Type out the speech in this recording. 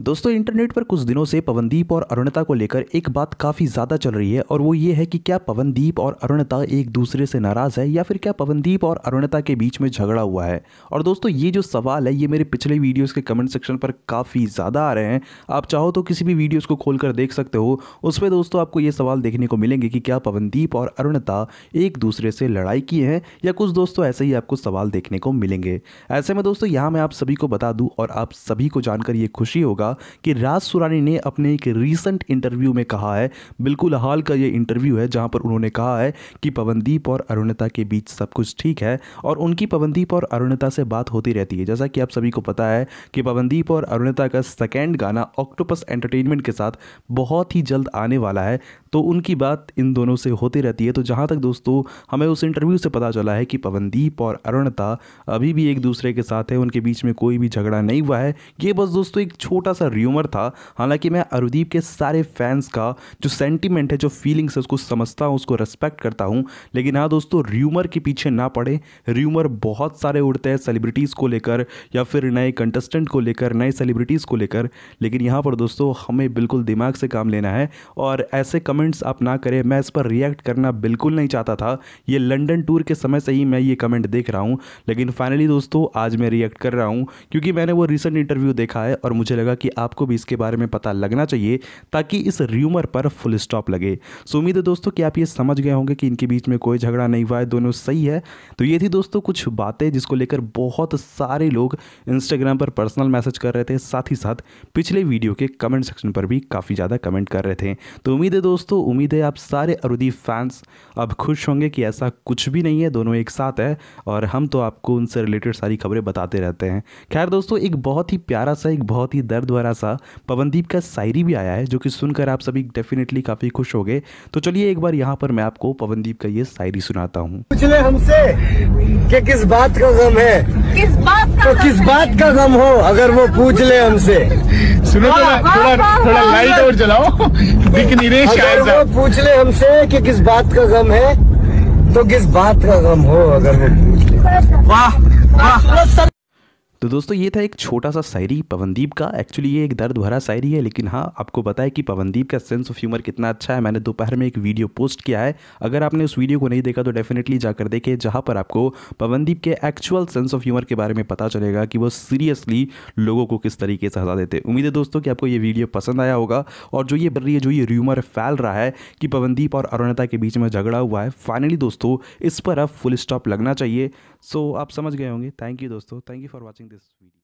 दोस्तों इंटरनेट पर कुछ दिनों से पवनदीप और अरुणता को लेकर एक बात काफ़ी ज़्यादा चल रही है और वो ये है कि क्या पवनदीप और अरुणता एक दूसरे से नाराज़ है या फिर क्या पवनदीप और अरुणता के बीच में झगड़ा हुआ है और दोस्तों ये जो सवाल है ये मेरे पिछले वीडियोस के कमेंट सेक्शन पर काफ़ी ज़्यादा आ रहे हैं आप चाहो तो किसी भी वीडियोज़ को खोल कर देख सकते हो उस पर दोस्तों आपको ये सवाल देखने को मिलेंगे कि क्या पवनदीप और अरुणता एक दूसरे से लड़ाई किए हैं या कुछ दोस्तों ऐसे ही आपको सवाल देखने को मिलेंगे ऐसे में दोस्तों यहाँ मैं आप सभी को बता दूँ और आप सभी को जानकर ये खुशी होगा होगा कि राज सुरानी ने अपने एक रीसेंट इंटरव्यू में कहा है बिल्कुल हाल का ये इंटरव्यू है जहां पर उन्होंने कहा है कि पवनदीप और अरुणता के बीच सब कुछ ठीक है और उनकी पवनदीप और अरुणता से बात होती रहती है जैसा कि आप सभी को पता है कि पवनदीप और अरुणता का सेकेंड गाना ऑक्टोपस एंटरटेनमेंट के साथ बहुत ही जल्द आने वाला है तो उनकी बात इन दोनों से होती रहती है तो जहाँ तक दोस्तों हमें उस इंटरव्यू से पता चला है कि पवनदीप और अरुणता अभी भी एक दूसरे के साथ है उनके बीच में कोई भी झगड़ा नहीं हुआ है ये बस दोस्तों एक छोटा सा र्यूमर था हालांकि मैं अरुदीप के सारे फैंस का जो सेंटिमेंट है जो फीलिंग्स है उसको समझता हूँ उसको रेस्पेक्ट करता हूँ लेकिन हाँ दोस्तों र्यूमर के पीछे ना पड़े र्यूमर बहुत सारे उड़ते हैं सेलिब्रिटीज़ को लेकर या फिर नए कंटेस्टेंट को लेकर नए सेलिब्रिटीज़ को लेकर लेकिन यहाँ पर दोस्तों हमें बिल्कुल दिमाग से काम लेना है और ऐसे कमेंट्स आप ना करें मैं इस पर रिएक्ट करना बिल्कुल नहीं चाहता था ये लंडन टूर के समय से ही मैं ये कमेंट देख रहा हूँ लेकिन फाइनली दोस्तों आज मैं रिएक्ट कर रहा हूँ क्योंकि मैंने वो रिसेंट इंटरव्यू देखा है और मुझे लगा कि आपको भी इसके बारे में पता लगना चाहिए ताकि इस र्यूमर पर फुल स्टॉप लगे सो उम्मीद है दोस्तों कि आप ये समझ गए होंगे कि इनके बीच में कोई झगड़ा नहीं हुआ है दोनों सही है तो ये थी दोस्तों कुछ बातें जिसको लेकर बहुत सारे लोग इंस्टाग्राम पर पर्सनल मैसेज कर रहे थे साथ ही साथ पिछले वीडियो के कमेंट सेक्शन पर भी काफ़ी ज़्यादा कमेंट कर रहे थे तो उम्मीद है दोस्तों उम्मीद है आप सारे अरुदी फैंस अब खुश होंगे कि ऐसा कुछ भी नहीं है दोनों एक साथ है और हम तो आपको उनसे रिलेटेड सारी खबरें बताते रहते हैं खैर दोस्तों एक बहुत ही प्यारा सा एक बहुत ही दर्द द्वारा सा पवनदीप का शायरी भी आया है जो कि सुनकर आप सभी डेफिनेटली काफ़ी खुश हो गए तो चलिए एक बार यहाँ पर मैं आपको पवनदीप का ये शायरी सुनाता हूँ पूछ हमसे कि किस बात का गम है किस बात का तो गम किस बात का गम हो अगर वो पूछ ले हमसे सुनो थोड़ा थोड़ा लाइट और जलाओ दिख अगर वो पूछ ले हमसे कि किस बात का गम है तो किस बात का गम हो अगर वो पूछ ले वाह वाह तो दोस्तों ये था एक छोटा सा शायरी पवनदीप का एक्चुअली ये एक दर्द भरा शायरी है लेकिन हाँ आपको पता है कि पवनदीप का सेंस ऑफ ह्यूमर कितना अच्छा है मैंने दोपहर में एक वीडियो पोस्ट किया है अगर आपने उस वीडियो को नहीं देखा तो डेफिनेटली जाकर देखे जहाँ पर आपको पवनदीप के एक्चुअल सेंस ऑफ ह्यूमर के बारे में पता चलेगा कि वो सीरियसली लोगों को किस तरीके से हंसा देते उम्मीद है दोस्तों कि आपको ये वीडियो पसंद आया होगा और जो ये बन रही है जो ये र्यूमर फैल रहा है कि पवनदीप और अरुणता के बीच में झगड़ा हुआ है फाइनली दोस्तों इस पर अब फुल स्टॉप लगना चाहिए सो so, आप समझ गए होंगे थैंक यू दोस्तों thank you for watching this video